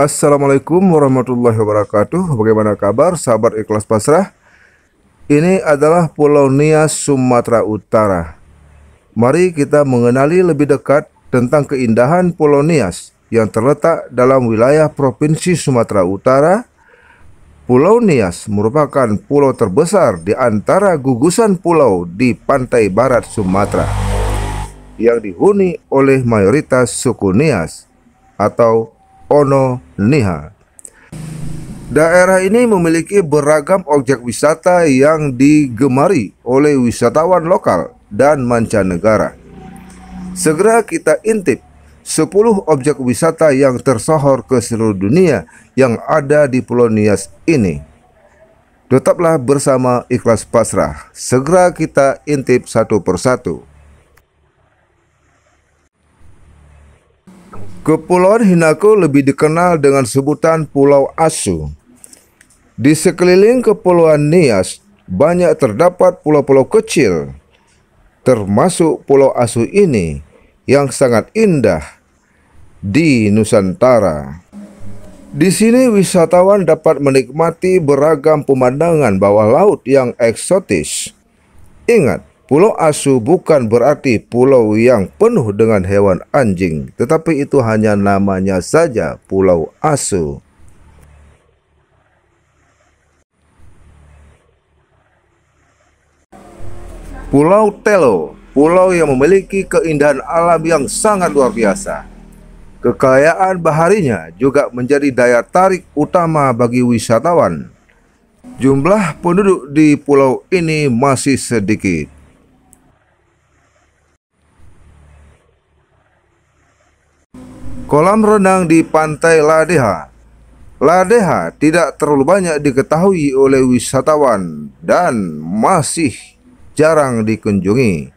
Assalamualaikum warahmatullahi wabarakatuh Bagaimana kabar sahabat ikhlas pasrah Ini adalah Pulau Nias, Sumatera Utara Mari kita mengenali lebih dekat tentang keindahan Pulau Nias yang terletak dalam wilayah Provinsi Sumatera Utara. Pulau Nias merupakan pulau terbesar di antara gugusan pulau di pantai barat Sumatera yang dihuni oleh mayoritas suku Nias atau Ono Niha. Daerah ini memiliki beragam objek wisata yang digemari oleh wisatawan lokal dan mancanegara. Segera kita intip 10 objek wisata yang tersohor ke seluruh dunia yang ada di Pulau Nias ini. Tetaplah bersama Ikhlas Pasrah. Segera kita intip satu persatu. Kepulauan Hinako lebih dikenal dengan sebutan Pulau Asu. Di sekeliling Kepulauan Nias, banyak terdapat pulau-pulau kecil, termasuk Pulau Asu ini yang sangat indah di Nusantara. Di sini wisatawan dapat menikmati beragam pemandangan bawah laut yang eksotis. Ingat, Pulau Asu bukan berarti pulau yang penuh dengan hewan anjing, tetapi itu hanya namanya saja Pulau Asu. Pulau Telo, pulau yang memiliki keindahan alam yang sangat luar biasa. Kekayaan baharinya juga menjadi daya tarik utama bagi wisatawan. Jumlah penduduk di pulau ini masih sedikit. Kolam renang di pantai Ladeha Ladeha tidak terlalu banyak diketahui oleh wisatawan dan masih jarang dikunjungi.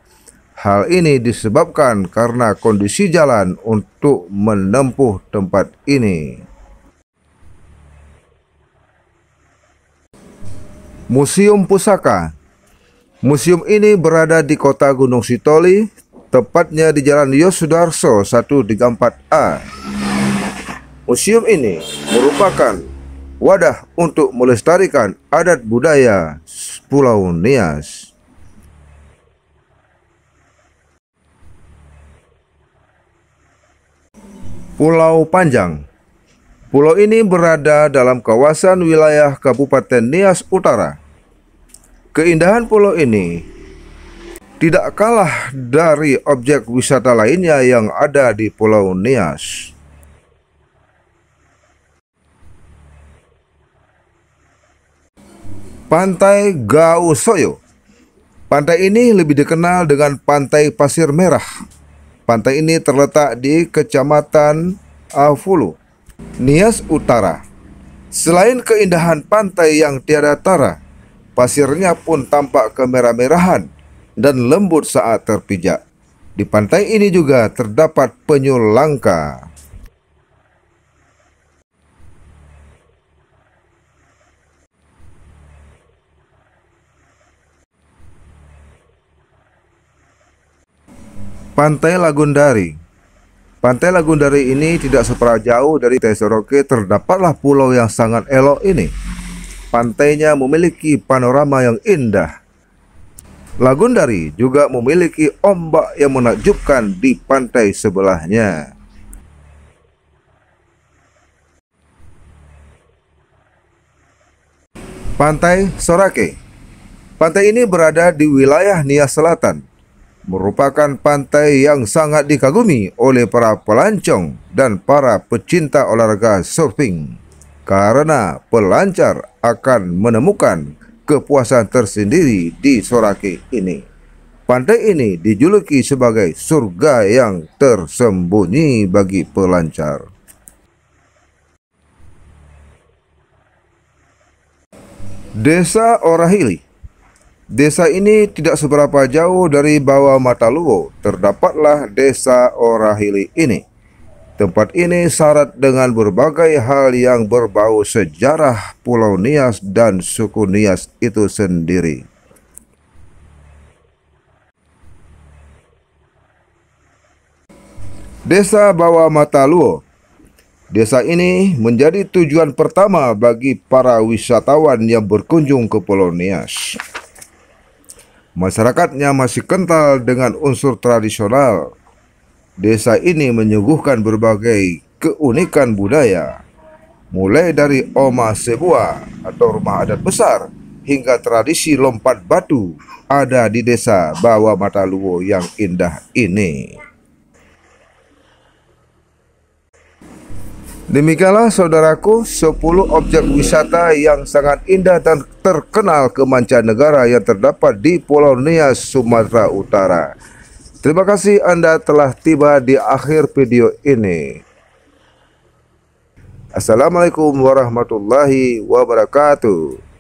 Hal ini disebabkan karena kondisi jalan untuk menempuh tempat ini. Museum Pusaka Museum ini berada di kota Gunung Sitoli, tepatnya di Jalan Yosudarso 134A. Museum ini merupakan wadah untuk melestarikan adat budaya Pulau Nias. Pulau Panjang Pulau ini berada dalam kawasan wilayah Kabupaten Nias Utara. Keindahan pulau ini tidak kalah dari objek wisata lainnya yang ada di Pulau Nias. Pantai Gausoyo Pantai ini lebih dikenal dengan Pantai Pasir Merah. Pantai ini terletak di Kecamatan Afulu, Nias Utara. Selain keindahan pantai yang tiada tara, pasirnya pun tampak kemerah-merahan dan lembut saat terpijak. Di pantai ini juga terdapat penyu langka. Pantai Lagundari Pantai Lagundari ini tidak seberapa jauh dari Tesoroke terdapatlah pulau yang sangat elok ini. Pantainya memiliki panorama yang indah. Lagundari juga memiliki ombak yang menakjubkan di pantai sebelahnya. Pantai Sorake Pantai ini berada di wilayah Nias Selatan, merupakan pantai yang sangat dikagumi oleh para pelancong dan para pecinta olahraga surfing karena pelancar akan menemukan kepuasan tersendiri di Sorake ini. Pantai ini dijuluki sebagai surga yang tersembunyi bagi pelancar. Desa Orahili Desa ini tidak seberapa jauh dari bawah Mataluo, terdapatlah desa Orahili ini. Tempat ini syarat dengan berbagai hal yang berbau sejarah Pulau Nias dan suku Nias itu sendiri. Desa Bawah Mataluo Desa ini menjadi tujuan pertama bagi para wisatawan yang berkunjung ke Pulau Nias. Masyarakatnya masih kental dengan unsur tradisional, Desa ini menyuguhkan berbagai keunikan budaya, mulai dari Oma Sebua atau rumah adat besar hingga tradisi lompat batu ada di desa bawah Mata Luwo yang indah ini. Demikianlah saudaraku 10 objek wisata yang sangat indah dan terkenal ke mancanegara yang terdapat di Pulau Nias, Sumatera Utara. Terima kasih Anda telah tiba di akhir video ini. Assalamualaikum warahmatullahi wabarakatuh.